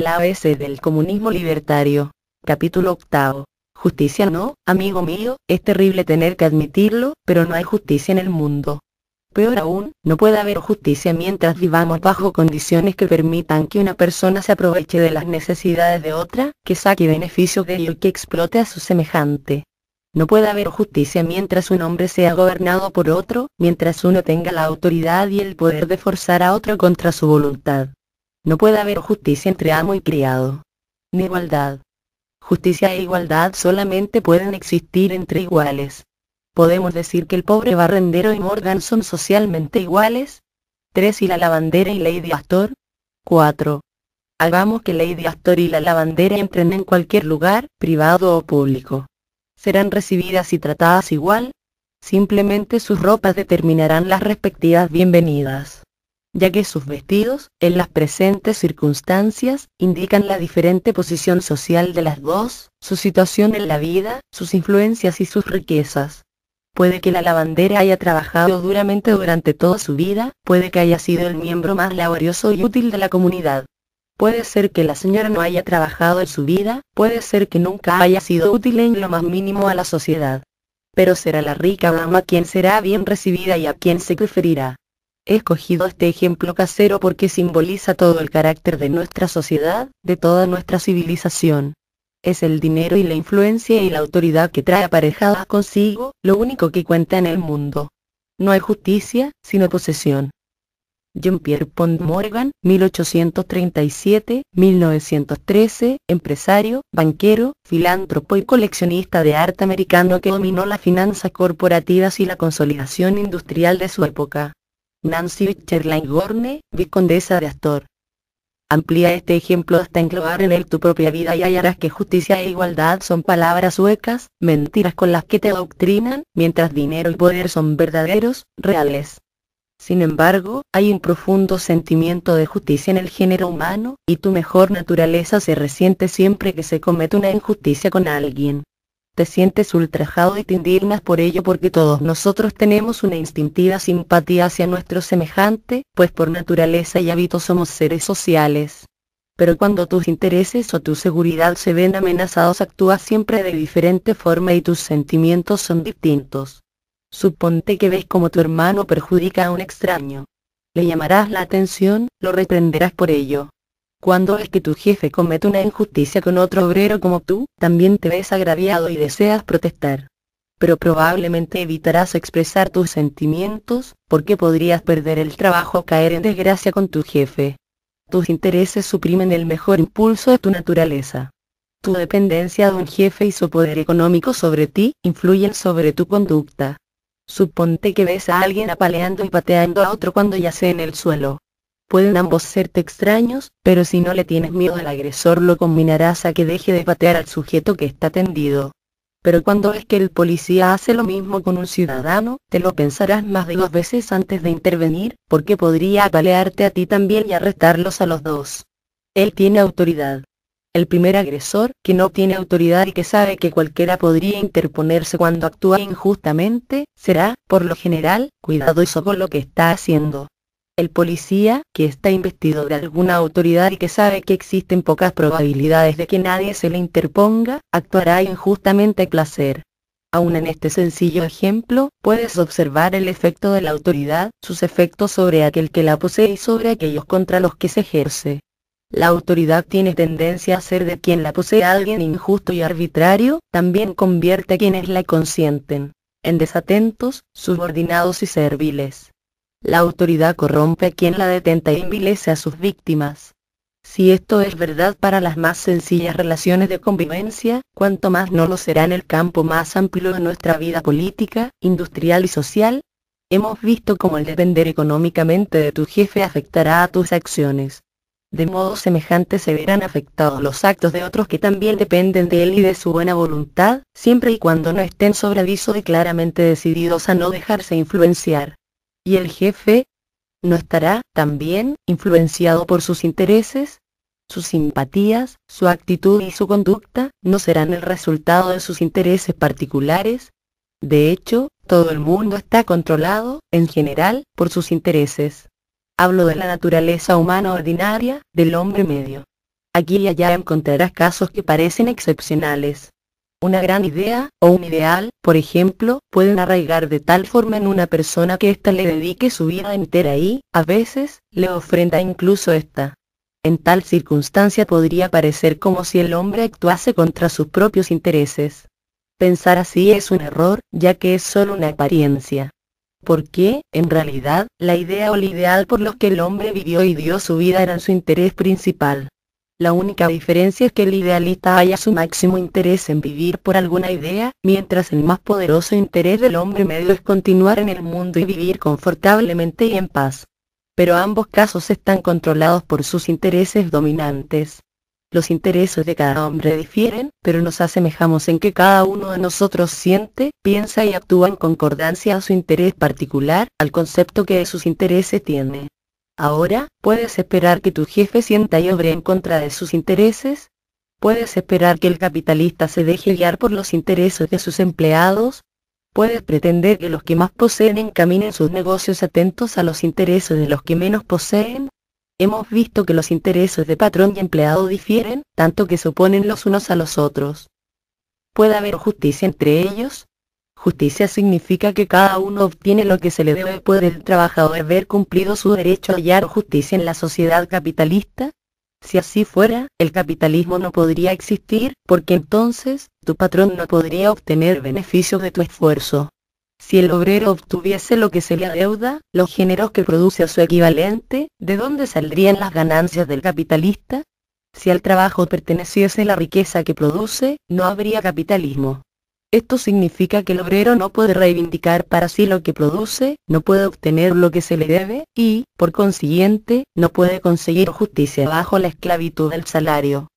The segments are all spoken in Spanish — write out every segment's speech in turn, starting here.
la ABC del comunismo libertario. Capítulo 8. Justicia no, amigo mío, es terrible tener que admitirlo, pero no hay justicia en el mundo. Peor aún, no puede haber justicia mientras vivamos bajo condiciones que permitan que una persona se aproveche de las necesidades de otra, que saque beneficios de ello y que explote a su semejante. No puede haber justicia mientras un hombre sea gobernado por otro, mientras uno tenga la autoridad y el poder de forzar a otro contra su voluntad. No puede haber justicia entre amo y criado. Ni igualdad. Justicia e igualdad solamente pueden existir entre iguales. ¿Podemos decir que el pobre barrendero y Morgan son socialmente iguales? 3. Y la lavandera y Lady Astor. 4. Hagamos que Lady Astor y la lavandera entren en cualquier lugar, privado o público. Serán recibidas y tratadas igual. Simplemente sus ropas determinarán las respectivas bienvenidas ya que sus vestidos, en las presentes circunstancias, indican la diferente posición social de las dos, su situación en la vida, sus influencias y sus riquezas. Puede que la lavandera haya trabajado duramente durante toda su vida, puede que haya sido el miembro más laborioso y útil de la comunidad. Puede ser que la señora no haya trabajado en su vida, puede ser que nunca haya sido útil en lo más mínimo a la sociedad. Pero será la rica dama quien será bien recibida y a quien se preferirá. He escogido este ejemplo casero porque simboliza todo el carácter de nuestra sociedad, de toda nuestra civilización. Es el dinero y la influencia y la autoridad que trae aparejadas consigo, lo único que cuenta en el mundo. No hay justicia, sino posesión. Jean-Pierre Pont Morgan, 1837-1913, empresario, banquero, filántropo y coleccionista de arte americano que dominó las finanzas corporativas y la consolidación industrial de su época. Nancy Cherlain-Gorne, vicondesa de Astor. Amplía este ejemplo hasta englobar en él tu propia vida y hallarás que justicia e igualdad son palabras huecas, mentiras con las que te adoctrinan, mientras dinero y poder son verdaderos, reales. Sin embargo, hay un profundo sentimiento de justicia en el género humano, y tu mejor naturaleza se resiente siempre que se comete una injusticia con alguien te sientes ultrajado y te indignas por ello porque todos nosotros tenemos una instintiva simpatía hacia nuestro semejante, pues por naturaleza y hábito somos seres sociales. Pero cuando tus intereses o tu seguridad se ven amenazados actúas siempre de diferente forma y tus sentimientos son distintos. Suponte que ves como tu hermano perjudica a un extraño. Le llamarás la atención, lo reprenderás por ello, cuando es que tu jefe comete una injusticia con otro obrero como tú, también te ves agraviado y deseas protestar. Pero probablemente evitarás expresar tus sentimientos, porque podrías perder el trabajo o caer en desgracia con tu jefe. Tus intereses suprimen el mejor impulso de tu naturaleza. Tu dependencia de un jefe y su poder económico sobre ti, influyen sobre tu conducta. Suponte que ves a alguien apaleando y pateando a otro cuando yace en el suelo. Pueden ambos serte extraños, pero si no le tienes miedo al agresor lo combinarás a que deje de patear al sujeto que está tendido. Pero cuando es que el policía hace lo mismo con un ciudadano, te lo pensarás más de dos veces antes de intervenir, porque podría apalearte a ti también y arrestarlos a los dos. Él tiene autoridad. El primer agresor, que no tiene autoridad y que sabe que cualquiera podría interponerse cuando actúa injustamente, será, por lo general, cuidado y con lo que está haciendo. El policía, que está investido de alguna autoridad y que sabe que existen pocas probabilidades de que nadie se le interponga, actuará injustamente a placer. Aún en este sencillo ejemplo, puedes observar el efecto de la autoridad, sus efectos sobre aquel que la posee y sobre aquellos contra los que se ejerce. La autoridad tiene tendencia a ser de quien la posee alguien injusto y arbitrario, también convierte a quienes la consienten en desatentos, subordinados y serviles. La autoridad corrompe a quien la detenta y envilece a sus víctimas. Si esto es verdad para las más sencillas relaciones de convivencia, ¿cuánto más no lo será en el campo más amplio de nuestra vida política, industrial y social. Hemos visto cómo el depender económicamente de tu jefe afectará a tus acciones. De modo semejante se verán afectados los actos de otros que también dependen de él y de su buena voluntad, siempre y cuando no estén sobre y claramente decididos a no dejarse influenciar y el jefe no estará también influenciado por sus intereses, sus simpatías, su actitud y su conducta no serán el resultado de sus intereses particulares. De hecho, todo el mundo está controlado, en general, por sus intereses. Hablo de la naturaleza humana ordinaria, del hombre medio. Aquí y allá encontrarás casos que parecen excepcionales, una gran idea, o un ideal, por ejemplo, pueden arraigar de tal forma en una persona que ésta le dedique su vida entera y, a veces, le ofrenda incluso esta. En tal circunstancia podría parecer como si el hombre actuase contra sus propios intereses. Pensar así es un error, ya que es solo una apariencia. Porque, en realidad, la idea o el ideal por los que el hombre vivió y dio su vida eran su interés principal. La única diferencia es que el idealista haya su máximo interés en vivir por alguna idea, mientras el más poderoso interés del hombre medio es continuar en el mundo y vivir confortablemente y en paz. Pero ambos casos están controlados por sus intereses dominantes. Los intereses de cada hombre difieren, pero nos asemejamos en que cada uno de nosotros siente, piensa y actúa en concordancia a su interés particular, al concepto que de sus intereses tiene. Ahora, ¿puedes esperar que tu jefe sienta y obre en contra de sus intereses? ¿Puedes esperar que el capitalista se deje guiar por los intereses de sus empleados? ¿Puedes pretender que los que más poseen encaminen sus negocios atentos a los intereses de los que menos poseen? Hemos visto que los intereses de patrón y empleado difieren, tanto que se oponen los unos a los otros. ¿Puede haber justicia entre ellos? Justicia significa que cada uno obtiene lo que se le debe Puede el trabajador haber cumplido su derecho a hallar justicia en la sociedad capitalista. Si así fuera, el capitalismo no podría existir, porque entonces, tu patrón no podría obtener beneficios de tu esfuerzo. Si el obrero obtuviese lo que se le adeuda, los géneros que produce a su equivalente, ¿de dónde saldrían las ganancias del capitalista? Si al trabajo perteneciese la riqueza que produce, no habría capitalismo. Esto significa que el obrero no puede reivindicar para sí lo que produce, no puede obtener lo que se le debe, y, por consiguiente, no puede conseguir justicia bajo la esclavitud del salario.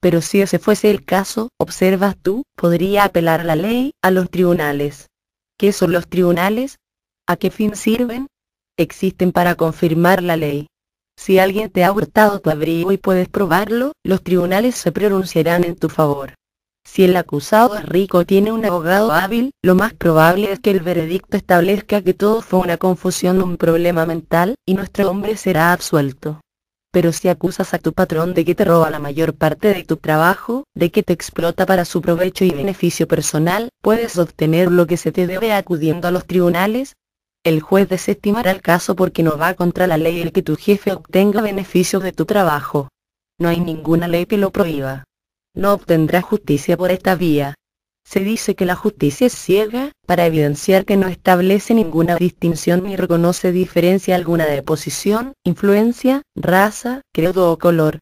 Pero si ese fuese el caso, observas tú, podría apelar la ley, a los tribunales. ¿Qué son los tribunales? ¿A qué fin sirven? Existen para confirmar la ley. Si alguien te ha hurtado tu abrigo y puedes probarlo, los tribunales se pronunciarán en tu favor. Si el acusado es rico y tiene un abogado hábil, lo más probable es que el veredicto establezca que todo fue una confusión o un problema mental, y nuestro hombre será absuelto. Pero si acusas a tu patrón de que te roba la mayor parte de tu trabajo, de que te explota para su provecho y beneficio personal, puedes obtener lo que se te debe acudiendo a los tribunales. El juez desestimará el caso porque no va contra la ley el que tu jefe obtenga beneficios de tu trabajo. No hay ninguna ley que lo prohíba no obtendrá justicia por esta vía. Se dice que la justicia es ciega, para evidenciar que no establece ninguna distinción ni reconoce diferencia alguna de posición, influencia, raza, credo o color.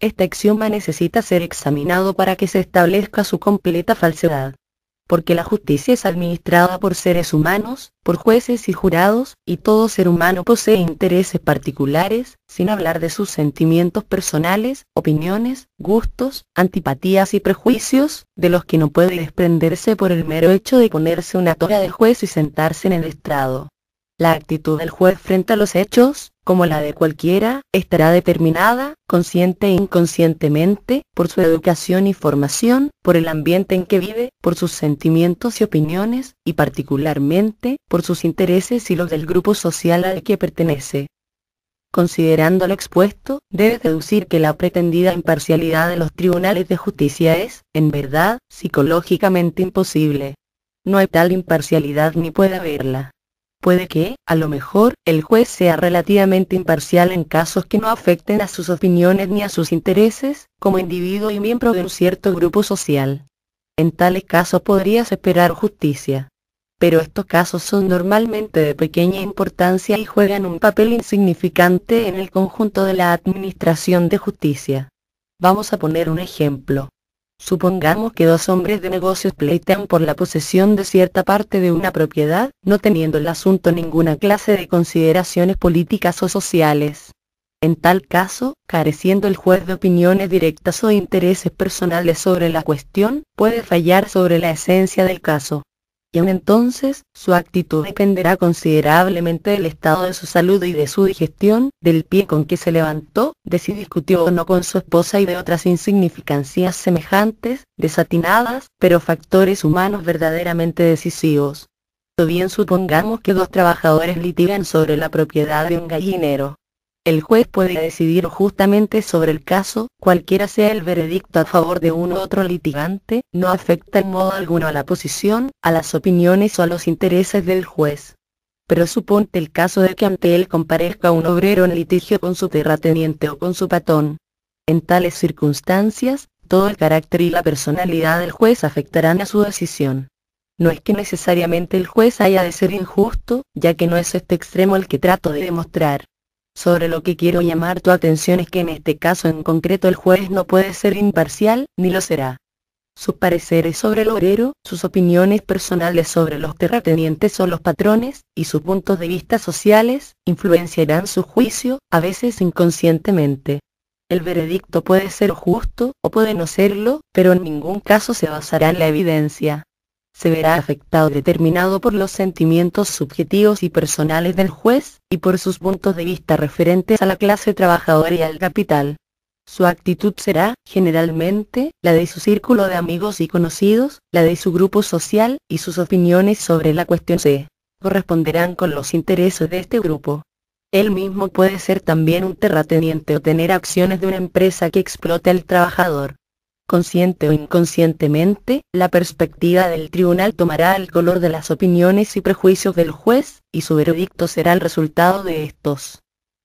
Este axioma necesita ser examinado para que se establezca su completa falsedad porque la justicia es administrada por seres humanos, por jueces y jurados, y todo ser humano posee intereses particulares, sin hablar de sus sentimientos personales, opiniones, gustos, antipatías y prejuicios, de los que no puede desprenderse por el mero hecho de ponerse una toga de juez y sentarse en el estrado. La actitud del juez frente a los hechos, como la de cualquiera, estará determinada, consciente e inconscientemente, por su educación y formación, por el ambiente en que vive, por sus sentimientos y opiniones, y particularmente, por sus intereses y los del grupo social al que pertenece. Considerando lo expuesto, debes deducir que la pretendida imparcialidad de los tribunales de justicia es, en verdad, psicológicamente imposible. No hay tal imparcialidad ni puede haberla. Puede que, a lo mejor, el juez sea relativamente imparcial en casos que no afecten a sus opiniones ni a sus intereses, como individuo y miembro de un cierto grupo social. En tales casos podrías esperar justicia. Pero estos casos son normalmente de pequeña importancia y juegan un papel insignificante en el conjunto de la administración de justicia. Vamos a poner un ejemplo. Supongamos que dos hombres de negocios pleitean por la posesión de cierta parte de una propiedad, no teniendo el asunto ninguna clase de consideraciones políticas o sociales. En tal caso, careciendo el juez de opiniones directas o intereses personales sobre la cuestión, puede fallar sobre la esencia del caso y aún entonces, su actitud dependerá considerablemente del estado de su salud y de su digestión, del pie con que se levantó, de si discutió o no con su esposa y de otras insignificancias semejantes, desatinadas, pero factores humanos verdaderamente decisivos. O bien supongamos que dos trabajadores litigan sobre la propiedad de un gallinero. El juez puede decidir justamente sobre el caso, cualquiera sea el veredicto a favor de un u otro litigante, no afecta en modo alguno a la posición, a las opiniones o a los intereses del juez. Pero suponte el caso de que ante él comparezca un obrero en litigio con su terrateniente o con su patón. En tales circunstancias, todo el carácter y la personalidad del juez afectarán a su decisión. No es que necesariamente el juez haya de ser injusto, ya que no es este extremo el que trato de demostrar. Sobre lo que quiero llamar tu atención es que en este caso en concreto el juez no puede ser imparcial, ni lo será. Sus pareceres sobre el obrero, sus opiniones personales sobre los terratenientes o los patrones, y sus puntos de vista sociales, influenciarán su juicio, a veces inconscientemente. El veredicto puede ser justo, o puede no serlo, pero en ningún caso se basará en la evidencia se verá afectado determinado por los sentimientos subjetivos y personales del juez, y por sus puntos de vista referentes a la clase trabajadora y al capital. Su actitud será, generalmente, la de su círculo de amigos y conocidos, la de su grupo social, y sus opiniones sobre la cuestión se corresponderán con los intereses de este grupo. Él mismo puede ser también un terrateniente o tener acciones de una empresa que explota al trabajador consciente o inconscientemente, la perspectiva del tribunal tomará el color de las opiniones y prejuicios del juez, y su veredicto será el resultado de estos.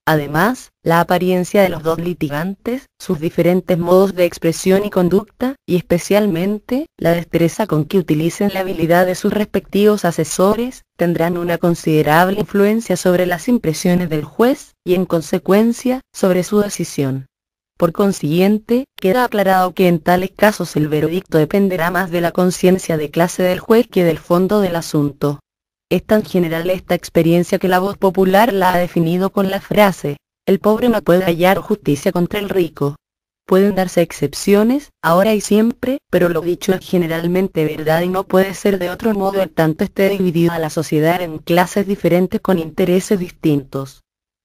Además, la apariencia de los dos litigantes, sus diferentes modos de expresión y conducta, y especialmente, la destreza con que utilicen la habilidad de sus respectivos asesores, tendrán una considerable influencia sobre las impresiones del juez, y en consecuencia, sobre su decisión. Por consiguiente, queda aclarado que en tales casos el veredicto dependerá más de la conciencia de clase del juez que del fondo del asunto. Es tan general esta experiencia que la voz popular la ha definido con la frase, el pobre no puede hallar justicia contra el rico. Pueden darse excepciones, ahora y siempre, pero lo dicho es generalmente verdad y no puede ser de otro modo el tanto esté dividida la sociedad en clases diferentes con intereses distintos.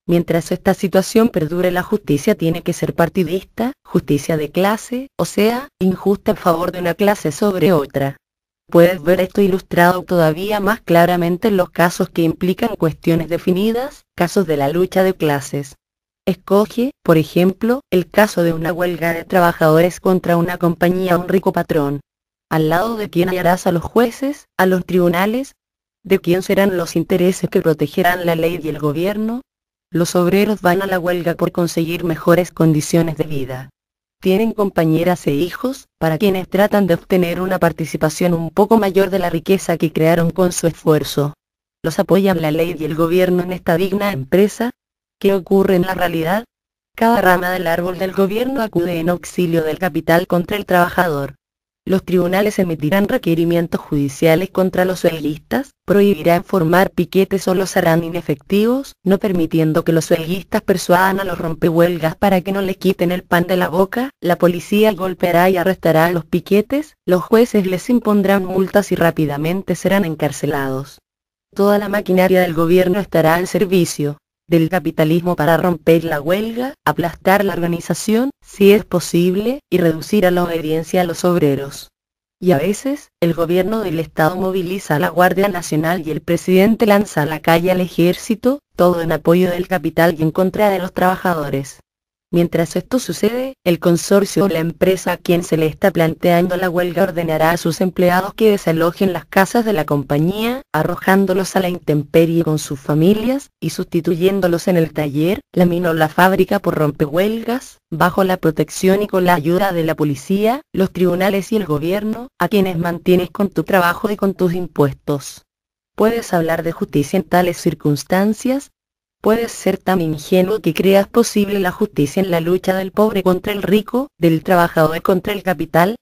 Mientras esta situación perdure la justicia tiene que ser partidista, justicia de clase, o sea, injusta a favor de una clase sobre otra. Puedes ver esto ilustrado todavía más claramente en los casos que implican cuestiones definidas, casos de la lucha de clases. Escoge, por ejemplo, el caso de una huelga de trabajadores contra una compañía o un rico patrón. Al lado de quién hallarás a los jueces, a los tribunales, de quién serán los intereses que protegerán la ley y el gobierno, los obreros van a la huelga por conseguir mejores condiciones de vida. Tienen compañeras e hijos, para quienes tratan de obtener una participación un poco mayor de la riqueza que crearon con su esfuerzo. ¿Los apoyan la ley y el gobierno en esta digna empresa? ¿Qué ocurre en la realidad? Cada rama del árbol del gobierno acude en auxilio del capital contra el trabajador. Los tribunales emitirán requerimientos judiciales contra los huelguistas, prohibirán formar piquetes o los harán inefectivos, no permitiendo que los huelguistas persuadan a los rompehuelgas para que no les quiten el pan de la boca, la policía golpeará y arrestará a los piquetes, los jueces les impondrán multas y rápidamente serán encarcelados. Toda la maquinaria del gobierno estará al servicio del capitalismo para romper la huelga, aplastar la organización, si es posible, y reducir a la obediencia a los obreros. Y a veces, el gobierno del Estado moviliza a la Guardia Nacional y el presidente lanza a la calle al ejército, todo en apoyo del capital y en contra de los trabajadores. Mientras esto sucede, el consorcio o la empresa a quien se le está planteando la huelga ordenará a sus empleados que desalojen las casas de la compañía, arrojándolos a la intemperie con sus familias, y sustituyéndolos en el taller, la mina o la fábrica por rompehuelgas, bajo la protección y con la ayuda de la policía, los tribunales y el gobierno, a quienes mantienes con tu trabajo y con tus impuestos. Puedes hablar de justicia en tales circunstancias, Puedes ser tan ingenuo que creas posible la justicia en la lucha del pobre contra el rico, del trabajador contra el capital.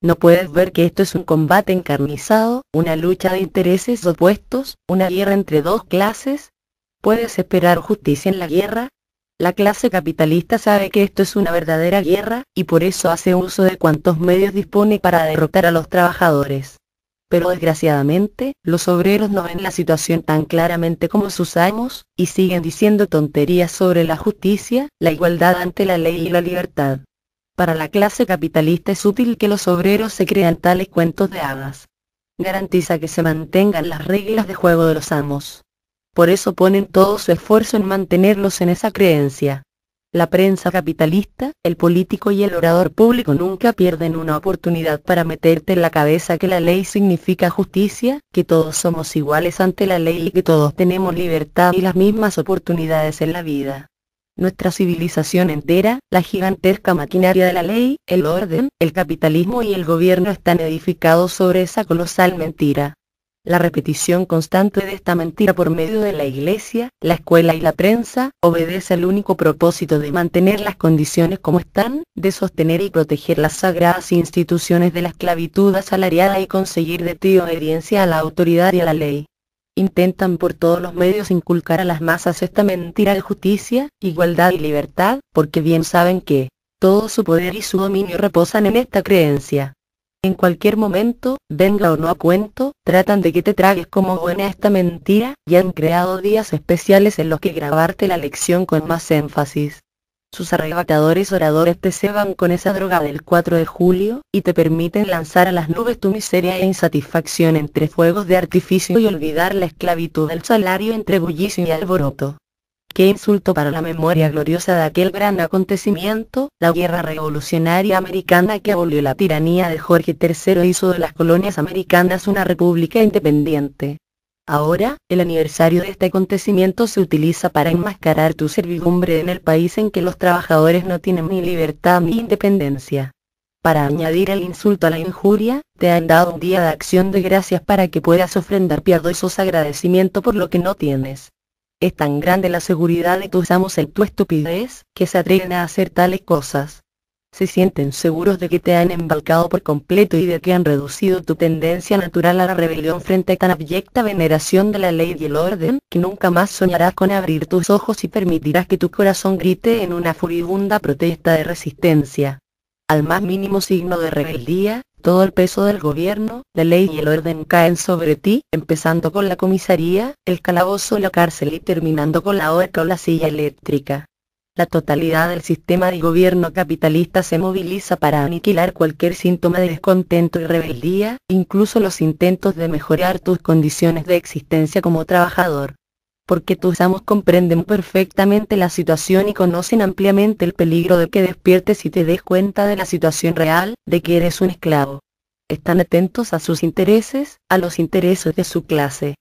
¿No puedes ver que esto es un combate encarnizado, una lucha de intereses opuestos, una guerra entre dos clases? ¿Puedes esperar justicia en la guerra? La clase capitalista sabe que esto es una verdadera guerra, y por eso hace uso de cuantos medios dispone para derrotar a los trabajadores pero desgraciadamente, los obreros no ven la situación tan claramente como sus amos, y siguen diciendo tonterías sobre la justicia, la igualdad ante la ley y la libertad. Para la clase capitalista es útil que los obreros se crean tales cuentos de hadas. Garantiza que se mantengan las reglas de juego de los amos. Por eso ponen todo su esfuerzo en mantenerlos en esa creencia. La prensa capitalista, el político y el orador público nunca pierden una oportunidad para meterte en la cabeza que la ley significa justicia, que todos somos iguales ante la ley y que todos tenemos libertad y las mismas oportunidades en la vida. Nuestra civilización entera, la gigantesca maquinaria de la ley, el orden, el capitalismo y el gobierno están edificados sobre esa colosal mentira. La repetición constante de esta mentira por medio de la iglesia, la escuela y la prensa, obedece al único propósito de mantener las condiciones como están, de sostener y proteger las sagradas instituciones de la esclavitud asalariada y conseguir de ti obediencia a la autoridad y a la ley intentan por todos los medios inculcar a las masas esta mentira de justicia, igualdad y libertad, porque bien saben que todo su poder y su dominio reposan en esta creencia. En cualquier momento, venga o no a cuento, tratan de que te tragues como buena esta mentira, y han creado días especiales en los que grabarte la lección con más énfasis. Sus arrebatadores oradores te ceban con esa droga del 4 de julio, y te permiten lanzar a las nubes tu miseria e insatisfacción entre fuegos de artificio y olvidar la esclavitud del salario entre bullicio y alboroto. Qué insulto para la memoria gloriosa de aquel gran acontecimiento, la guerra revolucionaria americana que abolió la tiranía de Jorge III e hizo de las colonias americanas una república independiente. Ahora, el aniversario de este acontecimiento se utiliza para enmascarar tu servidumbre en el país en que los trabajadores no tienen ni libertad ni independencia. Para añadir el insulto a la injuria, te han dado un día de acción de gracias para que puedas ofrendar piadosos agradecimiento por lo que no tienes. Es tan grande la seguridad de tus amos en tu estupidez, que se atreven a hacer tales cosas. Se sienten seguros de que te han embalcado por completo y de que han reducido tu tendencia natural a la rebelión frente a tan abyecta veneración de la ley y el orden, que nunca más soñarás con abrir tus ojos y permitirás que tu corazón grite en una furibunda protesta de resistencia. Al más mínimo signo de rebeldía, todo el peso del gobierno, la ley y el orden caen sobre ti, empezando con la comisaría, el calabozo, la cárcel y terminando con la horca o la silla eléctrica. La totalidad del sistema de gobierno capitalista se moviliza para aniquilar cualquier síntoma de descontento y rebeldía, incluso los intentos de mejorar tus condiciones de existencia como trabajador porque tus amos comprenden perfectamente la situación y conocen ampliamente el peligro de que despiertes y te des cuenta de la situación real, de que eres un esclavo. Están atentos a sus intereses, a los intereses de su clase.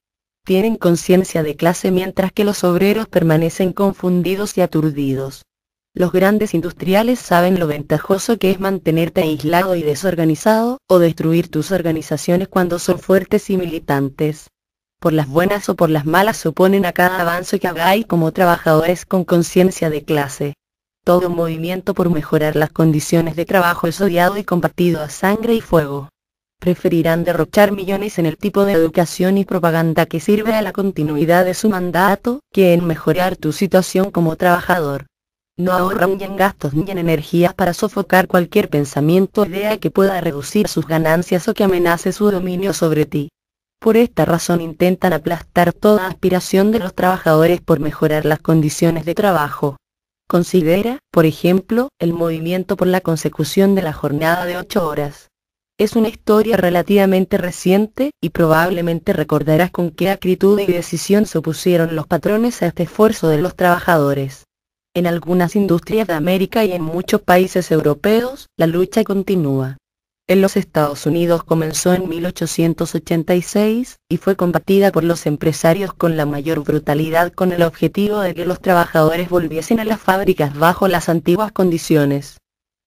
Tienen conciencia de clase mientras que los obreros permanecen confundidos y aturdidos. Los grandes industriales saben lo ventajoso que es mantenerte aislado y desorganizado, o destruir tus organizaciones cuando son fuertes y militantes por las buenas o por las malas oponen a cada avance que hagáis como trabajadores con conciencia de clase. Todo movimiento por mejorar las condiciones de trabajo es odiado y compartido a sangre y fuego. Preferirán derrochar millones en el tipo de educación y propaganda que sirve a la continuidad de su mandato, que en mejorar tu situación como trabajador. No ahorran ni en gastos ni en energías para sofocar cualquier pensamiento o idea que pueda reducir sus ganancias o que amenace su dominio sobre ti. Por esta razón intentan aplastar toda aspiración de los trabajadores por mejorar las condiciones de trabajo. Considera, por ejemplo, el movimiento por la consecución de la jornada de 8 horas. Es una historia relativamente reciente, y probablemente recordarás con qué acritud y decisión se opusieron los patrones a este esfuerzo de los trabajadores. En algunas industrias de América y en muchos países europeos, la lucha continúa en los Estados Unidos comenzó en 1886, y fue combatida por los empresarios con la mayor brutalidad con el objetivo de que los trabajadores volviesen a las fábricas bajo las antiguas condiciones.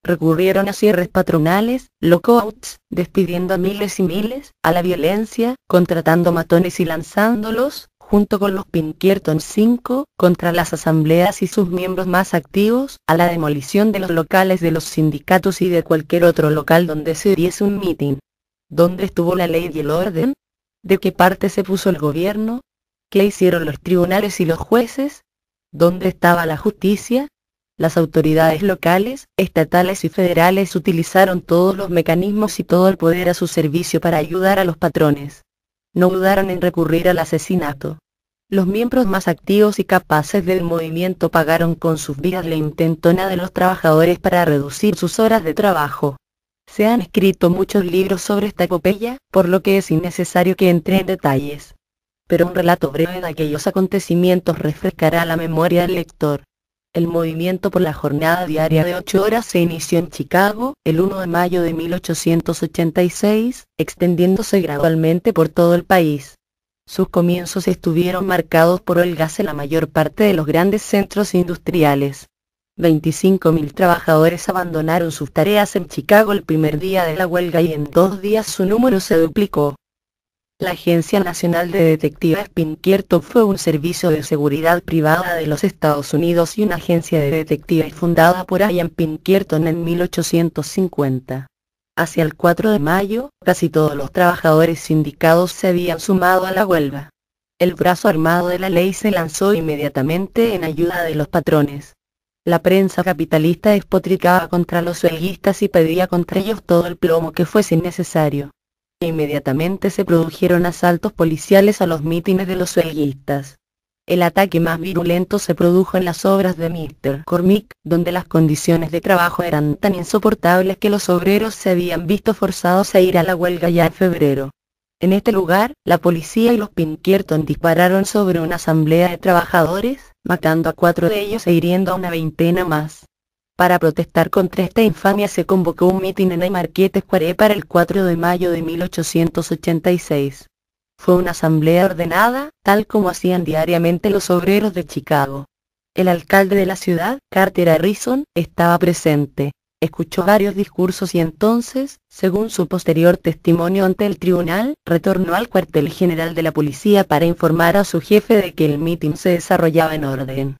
Recurrieron a cierres patronales, lockouts, despidiendo a miles y miles, a la violencia, contratando matones y lanzándolos, junto con los Pinkerton 5, contra las asambleas y sus miembros más activos, a la demolición de los locales de los sindicatos y de cualquier otro local donde se diese un mitin. ¿Dónde estuvo la ley y el orden? ¿De qué parte se puso el gobierno? ¿Qué hicieron los tribunales y los jueces? ¿Dónde estaba la justicia? Las autoridades locales, estatales y federales utilizaron todos los mecanismos y todo el poder a su servicio para ayudar a los patrones no dudaron en recurrir al asesinato. Los miembros más activos y capaces del movimiento pagaron con sus vidas la intentona de los trabajadores para reducir sus horas de trabajo. Se han escrito muchos libros sobre esta epopeya, por lo que es innecesario que entre en detalles. Pero un relato breve de aquellos acontecimientos refrescará la memoria del lector. El movimiento por la jornada diaria de 8 horas se inició en Chicago, el 1 de mayo de 1886, extendiéndose gradualmente por todo el país. Sus comienzos estuvieron marcados por el en la mayor parte de los grandes centros industriales. 25.000 trabajadores abandonaron sus tareas en Chicago el primer día de la huelga y en dos días su número se duplicó. La Agencia Nacional de Detectives Pinkerton fue un servicio de seguridad privada de los Estados Unidos y una agencia de detectives fundada por Ian Pinkerton en 1850. Hacia el 4 de mayo, casi todos los trabajadores sindicados se habían sumado a la huelga. El brazo armado de la ley se lanzó inmediatamente en ayuda de los patrones. La prensa capitalista despotricaba contra los huelguistas y pedía contra ellos todo el plomo que fuese necesario inmediatamente se produjeron asaltos policiales a los mítines de los huelguistas. El ataque más virulento se produjo en las obras de Mr. Cormick, donde las condiciones de trabajo eran tan insoportables que los obreros se habían visto forzados a ir a la huelga ya en febrero. En este lugar, la policía y los Pinkerton dispararon sobre una asamblea de trabajadores, matando a cuatro de ellos e hiriendo a una veintena más. Para protestar contra esta infamia se convocó un mitin en el Marquette Square para el 4 de mayo de 1886. Fue una asamblea ordenada, tal como hacían diariamente los obreros de Chicago. El alcalde de la ciudad, Carter Harrison, estaba presente. Escuchó varios discursos y entonces, según su posterior testimonio ante el tribunal, retornó al cuartel general de la policía para informar a su jefe de que el mitin se desarrollaba en orden.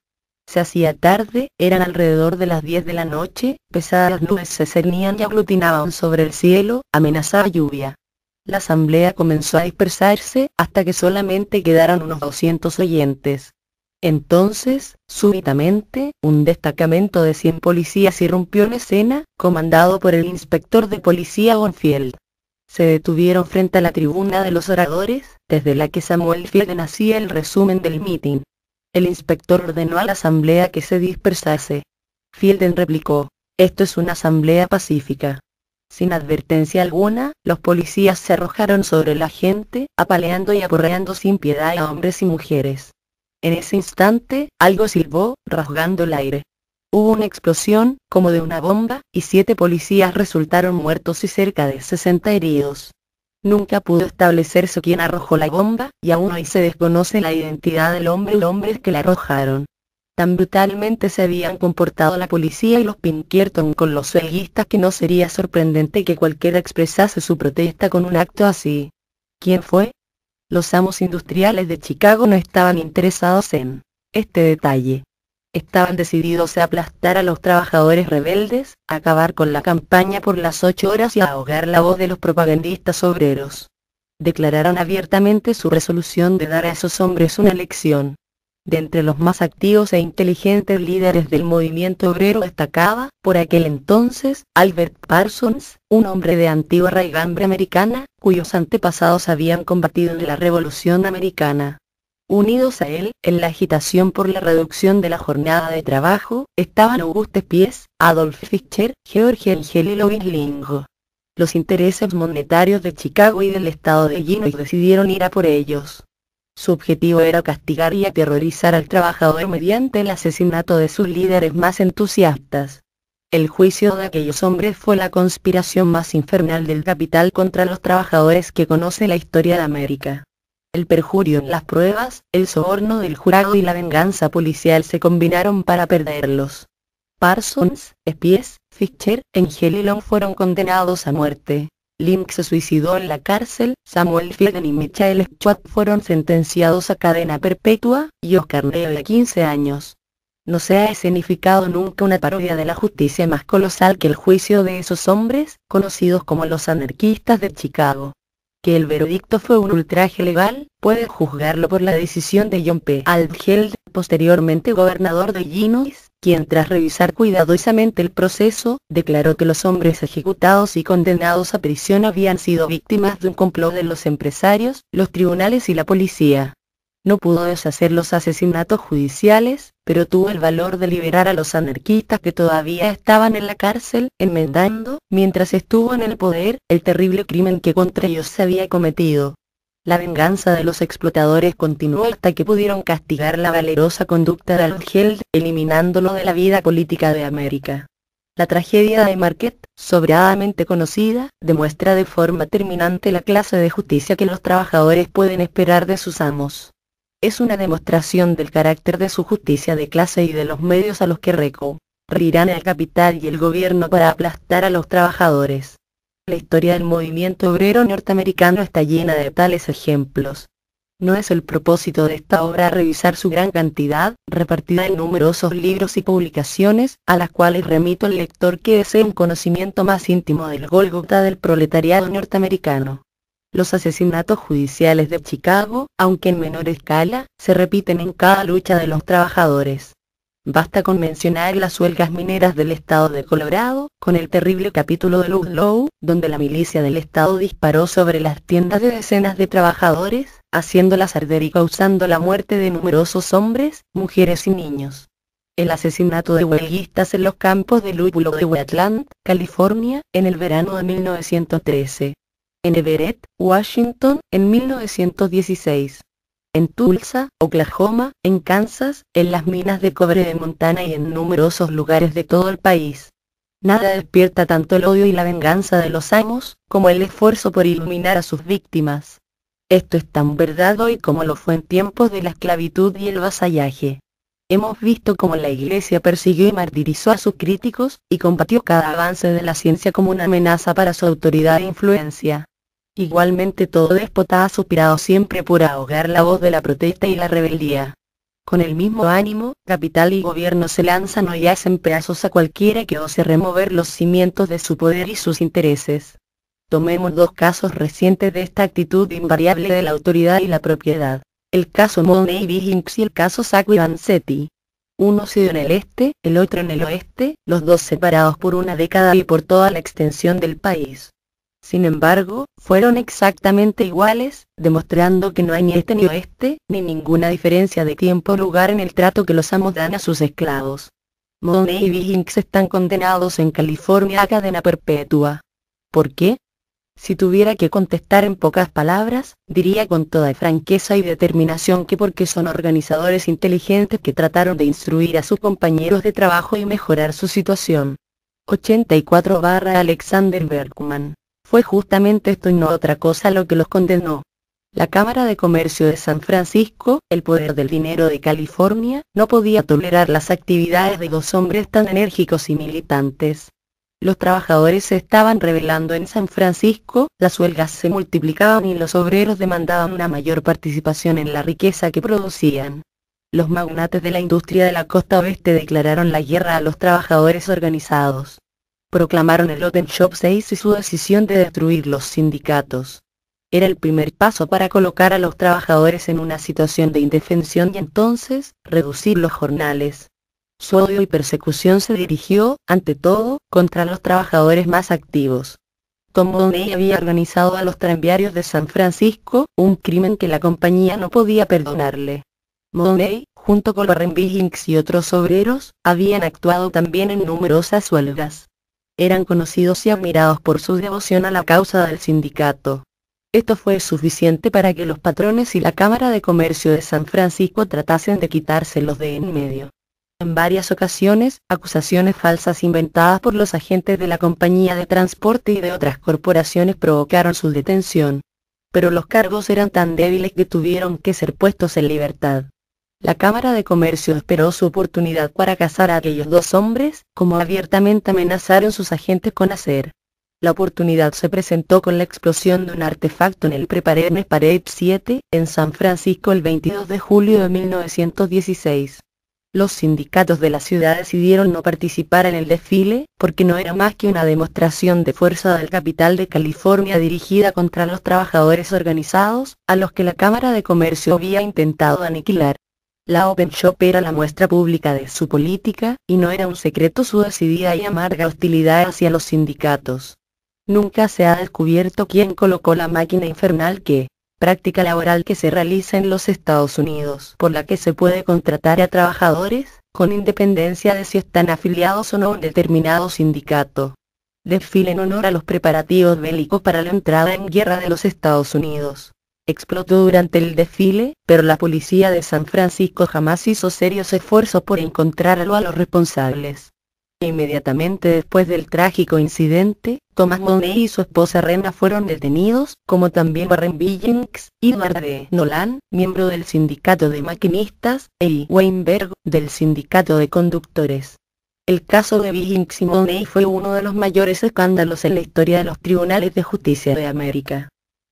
Se hacía tarde, eran alrededor de las 10 de la noche, pesadas nubes se cernían y aglutinaban sobre el cielo, amenazaba lluvia. La asamblea comenzó a dispersarse, hasta que solamente quedaron unos 200 oyentes. Entonces, súbitamente, un destacamento de 100 policías irrumpió en escena, comandado por el inspector de policía Gonfield. Se detuvieron frente a la tribuna de los oradores, desde la que Samuel Fielden hacía el resumen del mitin. El inspector ordenó a la asamblea que se dispersase. Fielden replicó, esto es una asamblea pacífica. Sin advertencia alguna, los policías se arrojaron sobre la gente, apaleando y aporreando sin piedad a hombres y mujeres. En ese instante, algo silbó, rasgando el aire. Hubo una explosión, como de una bomba, y siete policías resultaron muertos y cerca de 60 heridos. Nunca pudo establecerse quién arrojó la bomba, y aún hoy se desconoce la identidad del hombre o hombres que la arrojaron. Tan brutalmente se habían comportado la policía y los Pinkerton con los huelguistas que no sería sorprendente que cualquiera expresase su protesta con un acto así. ¿Quién fue? Los amos industriales de Chicago no estaban interesados en este detalle estaban decididos a aplastar a los trabajadores rebeldes, a acabar con la campaña por las ocho horas y a ahogar la voz de los propagandistas obreros. Declararon abiertamente su resolución de dar a esos hombres una elección. De entre los más activos e inteligentes líderes del movimiento obrero destacaba, por aquel entonces, Albert Parsons, un hombre de antigua raigambre americana, cuyos antepasados habían combatido en la Revolución Americana. Unidos a él, en la agitación por la reducción de la jornada de trabajo, estaban Auguste Pies, Adolf Fischer, George Engel y Louis Lingo. Los intereses monetarios de Chicago y del estado de Illinois decidieron ir a por ellos. Su objetivo era castigar y aterrorizar al trabajador mediante el asesinato de sus líderes más entusiastas. El juicio de aquellos hombres fue la conspiración más infernal del capital contra los trabajadores que conoce la historia de América. El perjurio en las pruebas, el soborno del jurado y la venganza policial se combinaron para perderlos. Parsons, Spies, Fischer, Engel y Long fueron condenados a muerte. Link se suicidó en la cárcel, Samuel Fielden y Michael Schwab fueron sentenciados a cadena perpetua, y Oscar Neve a 15 años. No se ha escenificado nunca una parodia de la justicia más colosal que el juicio de esos hombres, conocidos como los anarquistas de Chicago que el veredicto fue un ultraje legal, puede juzgarlo por la decisión de John P. Altgeld, posteriormente gobernador de Illinois, quien tras revisar cuidadosamente el proceso, declaró que los hombres ejecutados y condenados a prisión habían sido víctimas de un complot de los empresarios, los tribunales y la policía. No pudo deshacer los asesinatos judiciales, pero tuvo el valor de liberar a los anarquistas que todavía estaban en la cárcel, enmendando, mientras estuvo en el poder, el terrible crimen que contra ellos se había cometido. La venganza de los explotadores continuó hasta que pudieron castigar la valerosa conducta de Altgeld, eliminándolo de la vida política de América. La tragedia de Marquette, sobradamente conocida, demuestra de forma terminante la clase de justicia que los trabajadores pueden esperar de sus amos es una demostración del carácter de su justicia de clase y de los medios a los que recurrirán el capital y el gobierno para aplastar a los trabajadores. La historia del movimiento obrero norteamericano está llena de tales ejemplos. No es el propósito de esta obra revisar su gran cantidad, repartida en numerosos libros y publicaciones, a las cuales remito al lector que desee un conocimiento más íntimo del Golgota del proletariado norteamericano. Los asesinatos judiciales de Chicago, aunque en menor escala, se repiten en cada lucha de los trabajadores. Basta con mencionar las huelgas mineras del estado de Colorado, con el terrible capítulo de Ludlow, donde la milicia del estado disparó sobre las tiendas de decenas de trabajadores, haciéndolas arder y causando la muerte de numerosos hombres, mujeres y niños. El asesinato de huelguistas en los campos de Ludlow de Wetland, California, en el verano de 1913 en Everett, Washington, en 1916. En Tulsa, Oklahoma, en Kansas, en las minas de cobre de Montana y en numerosos lugares de todo el país. Nada despierta tanto el odio y la venganza de los amos, como el esfuerzo por iluminar a sus víctimas. Esto es tan verdad hoy como lo fue en tiempos de la esclavitud y el vasallaje. Hemos visto cómo la Iglesia persiguió y martirizó a sus críticos, y combatió cada avance de la ciencia como una amenaza para su autoridad e influencia. Igualmente todo déspota ha suspirado siempre por ahogar la voz de la protesta y la rebeldía. Con el mismo ánimo, capital y gobierno se lanzan o hacen pedazos a cualquiera que ose remover los cimientos de su poder y sus intereses. Tomemos dos casos recientes de esta actitud invariable de la autoridad y la propiedad. El caso y Higgins y el caso Sacco y Vanzetti. Uno sido en el este, el otro en el oeste, los dos separados por una década y por toda la extensión del país. Sin embargo, fueron exactamente iguales, demostrando que no hay ni este ni oeste, ni ninguna diferencia de tiempo o lugar en el trato que los amos dan a sus esclavos. Monet y Billings están condenados en California a cadena perpetua. ¿Por qué? Si tuviera que contestar en pocas palabras, diría con toda franqueza y determinación que porque son organizadores inteligentes que trataron de instruir a sus compañeros de trabajo y mejorar su situación. 84 barra Alexander Berkman fue justamente esto y no otra cosa lo que los condenó. La Cámara de Comercio de San Francisco, el poder del dinero de California, no podía tolerar las actividades de dos hombres tan enérgicos y militantes. Los trabajadores se estaban rebelando en San Francisco, las huelgas se multiplicaban y los obreros demandaban una mayor participación en la riqueza que producían. Los magnates de la industria de la costa oeste declararon la guerra a los trabajadores organizados proclamaron el Open Shop 6 y su decisión de destruir los sindicatos. Era el primer paso para colocar a los trabajadores en una situación de indefensión y entonces, reducir los jornales. Su odio y persecución se dirigió, ante todo, contra los trabajadores más activos. Tom Bonney había organizado a los tranviarios de San Francisco, un crimen que la compañía no podía perdonarle. Money, junto con Warren Billings y otros obreros, habían actuado también en numerosas huelgas eran conocidos y admirados por su devoción a la causa del sindicato. Esto fue suficiente para que los patrones y la Cámara de Comercio de San Francisco tratasen de quitárselos de en medio. En varias ocasiones, acusaciones falsas inventadas por los agentes de la compañía de transporte y de otras corporaciones provocaron su detención. Pero los cargos eran tan débiles que tuvieron que ser puestos en libertad. La Cámara de Comercio esperó su oportunidad para cazar a aquellos dos hombres, como abiertamente amenazaron sus agentes con hacer. La oportunidad se presentó con la explosión de un artefacto en el Preparedness Parade 7, en San Francisco el 22 de julio de 1916. Los sindicatos de la ciudad decidieron no participar en el desfile, porque no era más que una demostración de fuerza del capital de California dirigida contra los trabajadores organizados, a los que la Cámara de Comercio había intentado aniquilar. La Open Shop era la muestra pública de su política, y no era un secreto su decidida y amarga hostilidad hacia los sindicatos. Nunca se ha descubierto quién colocó la máquina infernal que, práctica laboral que se realiza en los Estados Unidos, por la que se puede contratar a trabajadores, con independencia de si están afiliados o no a un determinado sindicato. Desfile en honor a los preparativos bélicos para la entrada en guerra de los Estados Unidos explotó durante el desfile, pero la policía de San Francisco jamás hizo serios esfuerzos por encontrarlo a los responsables. Inmediatamente después del trágico incidente, Thomas Monet y su esposa Rena fueron detenidos, como también Warren Billings, y de Nolan, miembro del sindicato de maquinistas, y e Weinberg, del sindicato de conductores. El caso de Billings y Monet fue uno de los mayores escándalos en la historia de los tribunales de justicia de América.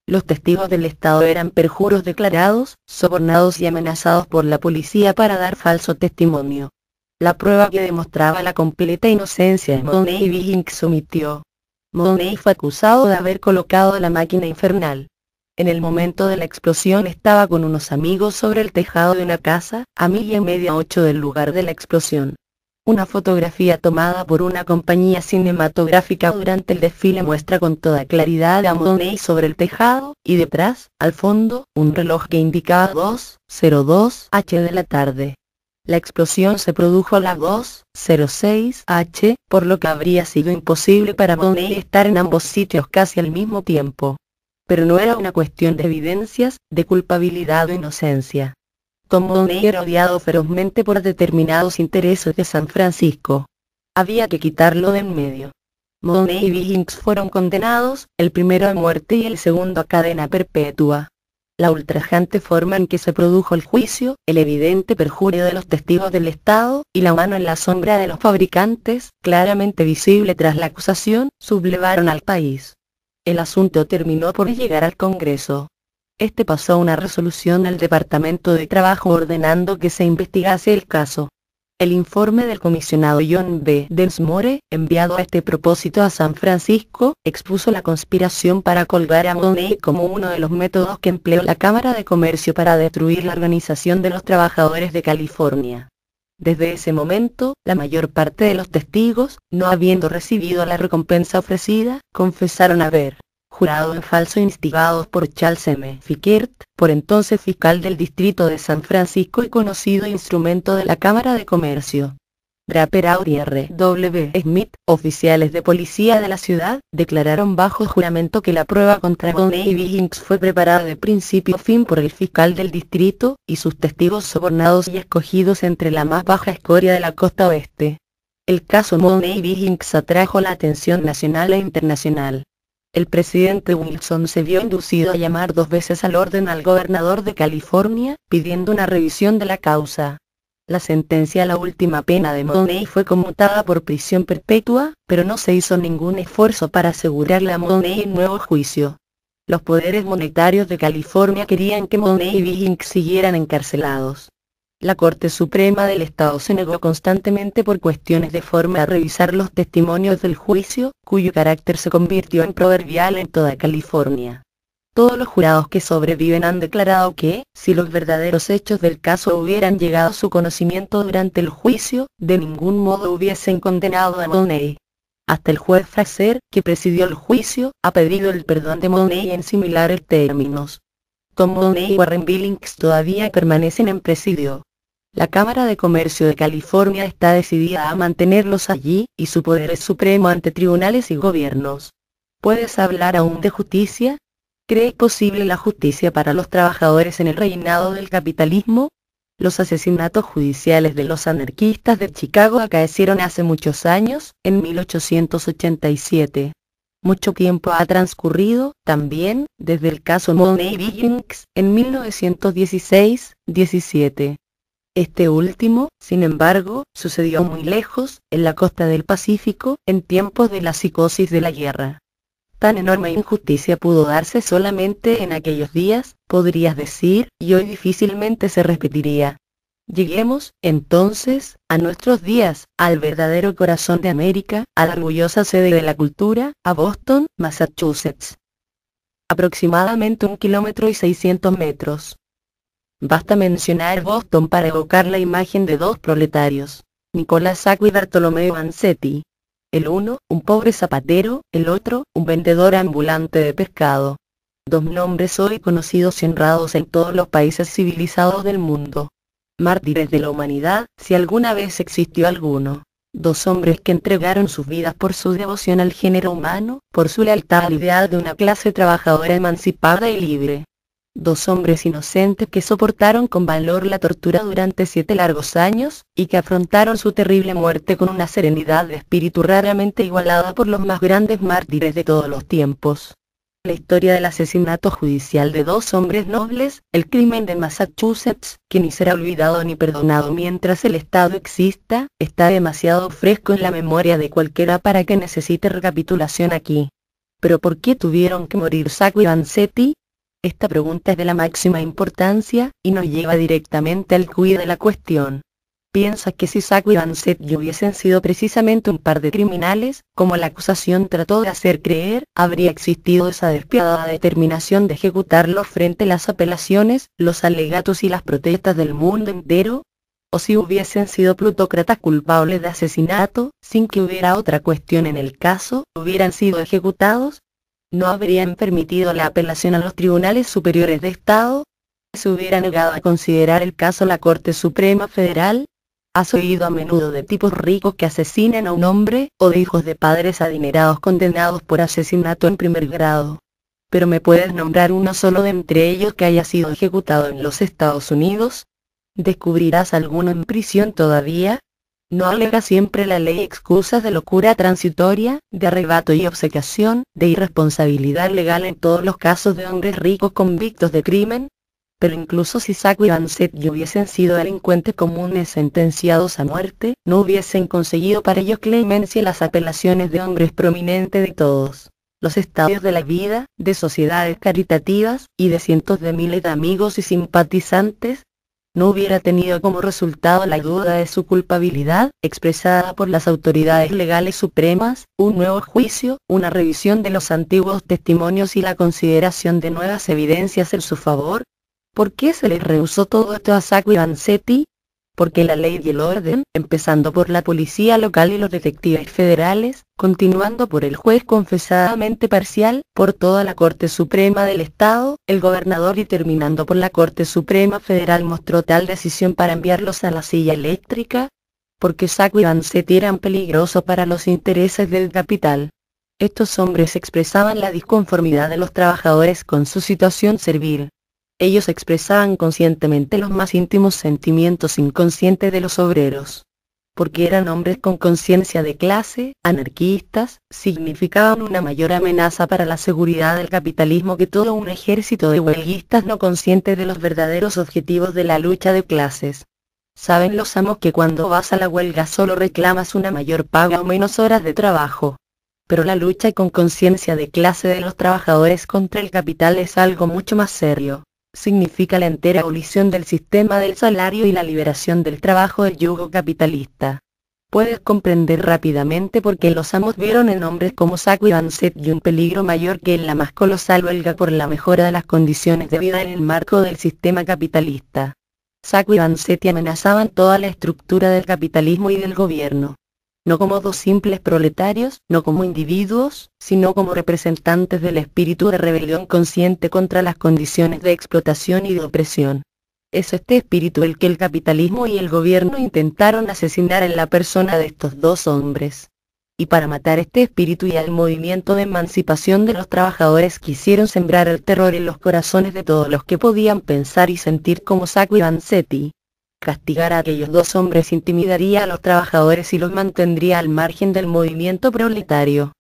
Los testigos del Estado eran perjuros declarados, sobornados y amenazados por la policía para dar falso testimonio. La prueba que demostraba la completa inocencia de Money y se omitió. Money fue acusado de haber colocado la máquina infernal. En el momento de la explosión estaba con unos amigos sobre el tejado de una casa, a milla y media ocho del lugar de la explosión. Una fotografía tomada por una compañía cinematográfica durante el desfile muestra con toda claridad a Monet sobre el tejado, y detrás, al fondo, un reloj que indicaba 2.02 h de la tarde. La explosión se produjo a las 2.06 h, por lo que habría sido imposible para Monet estar en ambos sitios casi al mismo tiempo. Pero no era una cuestión de evidencias, de culpabilidad o inocencia era odiado ferozmente por determinados intereses de San Francisco. Había que quitarlo de en medio. Mooney y Billings fueron condenados, el primero a muerte y el segundo a cadena perpetua. La ultrajante forma en que se produjo el juicio, el evidente perjurio de los testigos del Estado, y la mano en la sombra de los fabricantes, claramente visible tras la acusación, sublevaron al país. El asunto terminó por llegar al Congreso. Este pasó una resolución al Departamento de Trabajo ordenando que se investigase el caso. El informe del comisionado John B. Densmore, enviado a este propósito a San Francisco, expuso la conspiración para colgar a Monet como uno de los métodos que empleó la Cámara de Comercio para destruir la organización de los trabajadores de California. Desde ese momento, la mayor parte de los testigos, no habiendo recibido la recompensa ofrecida, confesaron haber jurado en falso instigados por Charles M. Fickert, por entonces fiscal del distrito de San Francisco y conocido instrumento de la Cámara de Comercio. Rapper Audi R. W. Smith, oficiales de policía de la ciudad, declararon bajo juramento que la prueba contra Money y fue preparada de principio a fin por el fiscal del distrito, y sus testigos sobornados y escogidos entre la más baja escoria de la costa oeste. El caso y Billings atrajo la atención nacional e internacional el presidente Wilson se vio inducido a llamar dos veces al orden al gobernador de California, pidiendo una revisión de la causa. La sentencia a la última pena de Money fue conmutada por prisión perpetua, pero no se hizo ningún esfuerzo para asegurarle a Money un nuevo juicio. Los poderes monetarios de California querían que Money y Billings siguieran encarcelados. La Corte Suprema del Estado se negó constantemente por cuestiones de forma a revisar los testimonios del juicio, cuyo carácter se convirtió en proverbial en toda California. Todos los jurados que sobreviven han declarado que, si los verdaderos hechos del caso hubieran llegado a su conocimiento durante el juicio, de ningún modo hubiesen condenado a Monet. Hasta el juez Fraser, que presidió el juicio, ha pedido el perdón de Monet en similares términos. Tom Monet y Warren Billings todavía permanecen en presidio. La Cámara de Comercio de California está decidida a mantenerlos allí, y su poder es supremo ante tribunales y gobiernos. ¿Puedes hablar aún de justicia? ¿Cree posible la justicia para los trabajadores en el reinado del capitalismo? Los asesinatos judiciales de los anarquistas de Chicago acaecieron hace muchos años, en 1887. Mucho tiempo ha transcurrido, también, desde el caso Money Billings, en 1916-17. Este último, sin embargo, sucedió muy lejos, en la costa del Pacífico, en tiempos de la psicosis de la guerra. Tan enorme injusticia pudo darse solamente en aquellos días, podrías decir, y hoy difícilmente se repetiría. Lleguemos, entonces, a nuestros días, al verdadero corazón de América, a la orgullosa sede de la cultura, a Boston, Massachusetts. Aproximadamente un kilómetro y 600 metros. Basta mencionar Boston para evocar la imagen de dos proletarios, Nicolás Sacco y Bartolomeo Vanzetti. El uno, un pobre zapatero, el otro, un vendedor ambulante de pescado. Dos nombres hoy conocidos y honrados en todos los países civilizados del mundo. Mártires de la humanidad, si alguna vez existió alguno. Dos hombres que entregaron sus vidas por su devoción al género humano, por su lealtad al ideal de una clase trabajadora emancipada y libre dos hombres inocentes que soportaron con valor la tortura durante siete largos años, y que afrontaron su terrible muerte con una serenidad de espíritu raramente igualada por los más grandes mártires de todos los tiempos. La historia del asesinato judicial de dos hombres nobles, el crimen de Massachusetts, que ni será olvidado ni perdonado mientras el Estado exista, está demasiado fresco en la memoria de cualquiera para que necesite recapitulación aquí. Pero ¿por qué tuvieron que morir Sacco y Vanzetti? Esta pregunta es de la máxima importancia, y nos lleva directamente al cuido de la cuestión. Piensa que si Saku y y hubiesen sido precisamente un par de criminales, como la acusación trató de hacer creer, habría existido esa despiadada determinación de ejecutarlos frente a las apelaciones, los alegatos y las protestas del mundo entero? ¿O si hubiesen sido plutócratas culpables de asesinato, sin que hubiera otra cuestión en el caso, hubieran sido ejecutados, no habrían permitido la apelación a los tribunales superiores de Estado, se hubiera negado a considerar el caso la Corte Suprema Federal, ¿Has oído a menudo de tipos ricos que asesinan a un hombre, o de hijos de padres adinerados condenados por asesinato en primer grado? Pero me puedes nombrar uno solo de entre ellos que haya sido ejecutado en los Estados Unidos? ¿Descubrirás alguno en prisión todavía? No alega siempre la ley excusas de locura transitoria, de arrebato y obsecación, de irresponsabilidad legal en todos los casos de hombres ricos convictos de crimen, pero incluso si Saco y Bansett hubiesen sido delincuentes comunes sentenciados a muerte, no hubiesen conseguido para ellos clemencia las apelaciones de hombres prominentes de todos los estadios de la vida, de sociedades caritativas, y de cientos de miles de amigos y simpatizantes, no hubiera tenido como resultado la duda de su culpabilidad, expresada por las autoridades legales supremas, un nuevo juicio, una revisión de los antiguos testimonios y la consideración de nuevas evidencias en su favor? ¿Por qué se le rehusó todo esto a saco y Vanzetti? porque la ley y el orden, empezando por la policía local y los detectives federales, continuando por el juez confesadamente parcial, por toda la Corte Suprema del Estado, el gobernador y terminando por la Corte Suprema Federal mostró tal decisión para enviarlos a la silla eléctrica, porque Saco y tiran eran peligrosos para los intereses del capital. Estos hombres expresaban la disconformidad de los trabajadores con su situación servil ellos expresaban conscientemente los más íntimos sentimientos inconscientes de los obreros. Porque eran hombres con conciencia de clase, anarquistas, significaban una mayor amenaza para la seguridad del capitalismo que todo un ejército de huelguistas no conscientes de los verdaderos objetivos de la lucha de clases. Saben los amos que cuando vas a la huelga solo reclamas una mayor paga o menos horas de trabajo. Pero la lucha con conciencia de clase de los trabajadores contra el capital es algo mucho más serio significa la entera abolición del sistema del salario y la liberación del trabajo del yugo capitalista. Puedes comprender rápidamente por qué los amos vieron en hombres como Saku y y un peligro mayor que en la más colosal huelga por la mejora de las condiciones de vida en el marco del sistema capitalista. Saku y Vanzetti amenazaban toda la estructura del capitalismo y del gobierno no como dos simples proletarios, no como individuos, sino como representantes del espíritu de rebelión consciente contra las condiciones de explotación y de opresión. Es este espíritu el que el capitalismo y el gobierno intentaron asesinar en la persona de estos dos hombres. Y para matar este espíritu y al movimiento de emancipación de los trabajadores quisieron sembrar el terror en los corazones de todos los que podían pensar y sentir como Sacco y Vanzetti. Castigar a aquellos dos hombres intimidaría a los trabajadores y los mantendría al margen del movimiento proletario.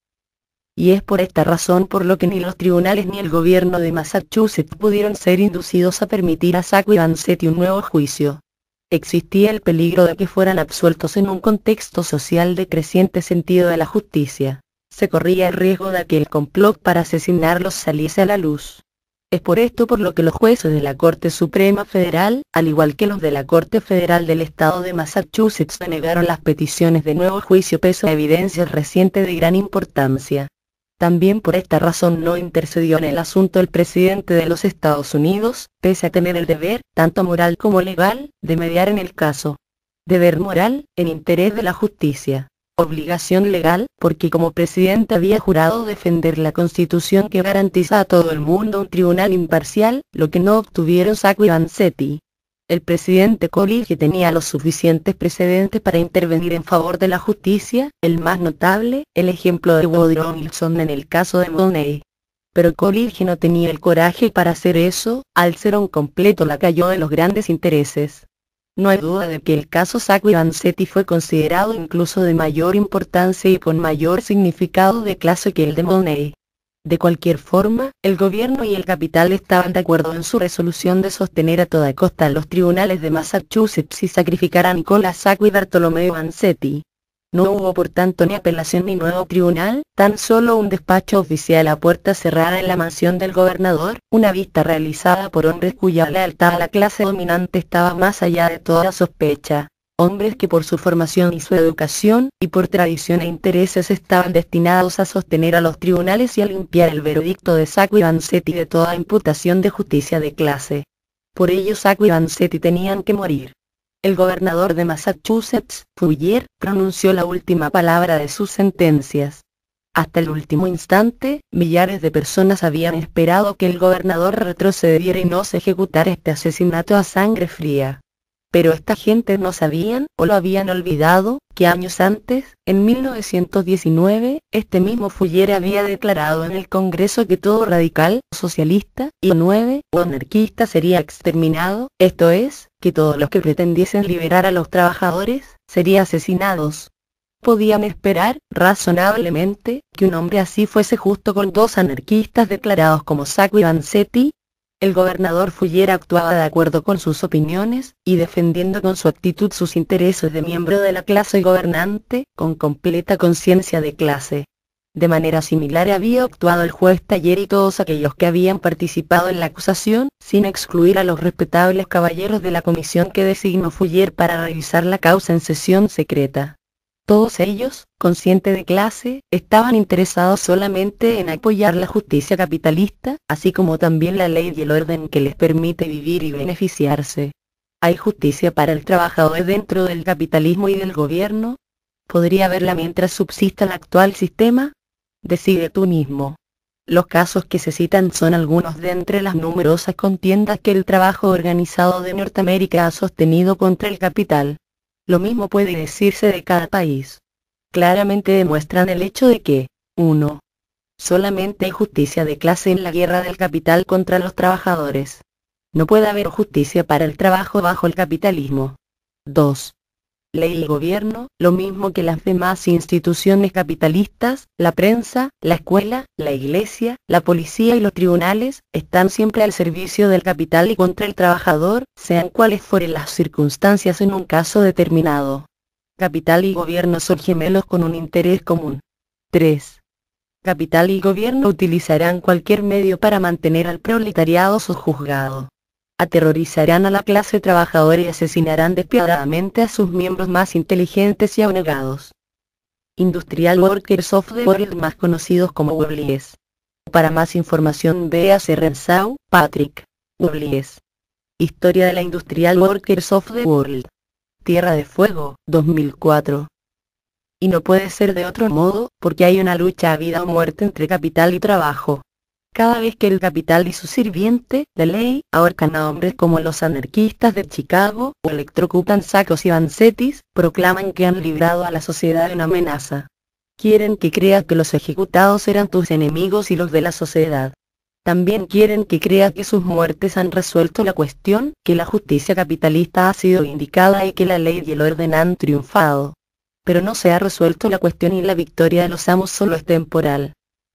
Y es por esta razón por lo que ni los tribunales ni el gobierno de Massachusetts pudieron ser inducidos a permitir a Sack y un nuevo juicio. Existía el peligro de que fueran absueltos en un contexto social de creciente sentido de la justicia. Se corría el riesgo de que el complot para asesinarlos saliese a la luz. Es por esto por lo que los jueces de la Corte Suprema Federal, al igual que los de la Corte Federal del Estado de Massachusetts, denegaron las peticiones de nuevo juicio pese a evidencias recientes de gran importancia. También por esta razón no intercedió en el asunto el presidente de los Estados Unidos, pese a tener el deber, tanto moral como legal, de mediar en el caso. Deber moral, en interés de la justicia obligación legal, porque como presidente había jurado defender la constitución que garantiza a todo el mundo un tribunal imparcial, lo que no obtuvieron Sacco y Vanzetti. El presidente Coolidge tenía los suficientes precedentes para intervenir en favor de la justicia, el más notable, el ejemplo de Woodrow Wilson en el caso de Monet. Pero Coolidge no tenía el coraje para hacer eso, al ser un completo lacayo de los grandes intereses. No hay duda de que el caso Sacqui y fue considerado incluso de mayor importancia y con mayor significado de clase que el de Monet. De cualquier forma, el gobierno y el capital estaban de acuerdo en su resolución de sostener a toda costa los tribunales de Massachusetts y sacrificar a Nicola Sacco y Bartolomeo Vanzetti. No hubo por tanto ni apelación ni nuevo tribunal, tan solo un despacho oficial a puerta cerrada en la mansión del gobernador, una vista realizada por hombres cuya lealtad a la clase dominante estaba más allá de toda sospecha. Hombres que por su formación y su educación, y por tradición e intereses estaban destinados a sostener a los tribunales y a limpiar el veredicto de Sacco y de toda imputación de justicia de clase. Por ello Sacco y tenían que morir. El gobernador de Massachusetts, Puyer, pronunció la última palabra de sus sentencias. Hasta el último instante, millares de personas habían esperado que el gobernador retrocediera y no se ejecutara este asesinato a sangre fría. Pero esta gente no sabían, o lo habían olvidado, que años antes, en 1919, este mismo Fuller había declarado en el Congreso que todo radical, socialista, y nueve, o anarquista sería exterminado, esto es, que todos los que pretendiesen liberar a los trabajadores, serían asesinados. Podían esperar, razonablemente, que un hombre así fuese justo con dos anarquistas declarados como Sacco y Vanzetti, el gobernador Fuller actuaba de acuerdo con sus opiniones, y defendiendo con su actitud sus intereses de miembro de la clase gobernante, con completa conciencia de clase. De manera similar había actuado el juez Taller y todos aquellos que habían participado en la acusación, sin excluir a los respetables caballeros de la comisión que designó Fuller para revisar la causa en sesión secreta. Todos ellos, consciente de clase, estaban interesados solamente en apoyar la justicia capitalista, así como también la ley y el orden que les permite vivir y beneficiarse. ¿Hay justicia para el trabajador dentro del capitalismo y del gobierno? ¿Podría haberla mientras subsista el actual sistema? Decide tú mismo. Los casos que se citan son algunos de entre las numerosas contiendas que el trabajo organizado de Norteamérica ha sostenido contra el capital. Lo mismo puede decirse de cada país. Claramente demuestran el hecho de que, 1. Solamente hay justicia de clase en la guerra del capital contra los trabajadores. No puede haber justicia para el trabajo bajo el capitalismo. 2 ley y gobierno, lo mismo que las demás instituciones capitalistas, la prensa, la escuela, la iglesia, la policía y los tribunales, están siempre al servicio del capital y contra el trabajador, sean cuales fueren las circunstancias en un caso determinado. Capital y gobierno son gemelos con un interés común. 3. Capital y gobierno utilizarán cualquier medio para mantener al proletariado sojuzgado aterrorizarán a la clase trabajadora y asesinarán despiadadamente a sus miembros más inteligentes y abnegados. Industrial Workers of the World más conocidos como Worlies. Para más información a Rensau, Patrick. Worlies. Historia de la Industrial Workers of the World. Tierra de Fuego, 2004. Y no puede ser de otro modo, porque hay una lucha a vida o muerte entre capital y trabajo cada vez que el capital y su sirviente, la ley, ahorcan a hombres como los anarquistas de Chicago, o electrocutan sacos y bancetis, proclaman que han librado a la sociedad de una amenaza. Quieren que creas que los ejecutados eran tus enemigos y los de la sociedad. También quieren que creas que sus muertes han resuelto la cuestión, que la justicia capitalista ha sido indicada y que la ley y el orden han triunfado. Pero no se ha resuelto la cuestión y la victoria de los amos solo es temporal.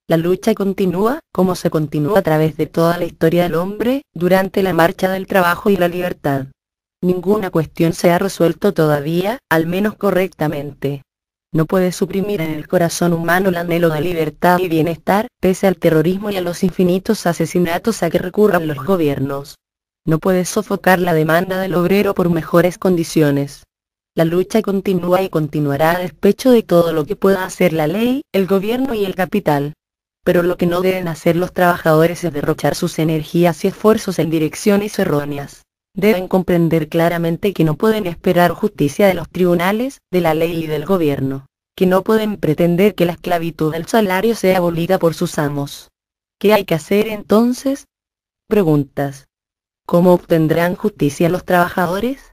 La lucha continúa, como se continúa a través de toda la historia del hombre, durante la marcha del trabajo y la libertad. Ninguna cuestión se ha resuelto todavía, al menos correctamente. No puede suprimir en el corazón humano el anhelo de libertad y bienestar, pese al terrorismo y a los infinitos asesinatos a que recurran los gobiernos. No puede sofocar la demanda del obrero por mejores condiciones. La lucha continúa y continuará a despecho de todo lo que pueda hacer la ley, el gobierno y el capital pero lo que no deben hacer los trabajadores es derrochar sus energías y esfuerzos en direcciones erróneas. Deben comprender claramente que no pueden esperar justicia de los tribunales, de la ley y del gobierno. Que no pueden pretender que la esclavitud del salario sea abolida por sus amos. ¿Qué hay que hacer entonces? Preguntas. ¿Cómo obtendrán justicia los trabajadores?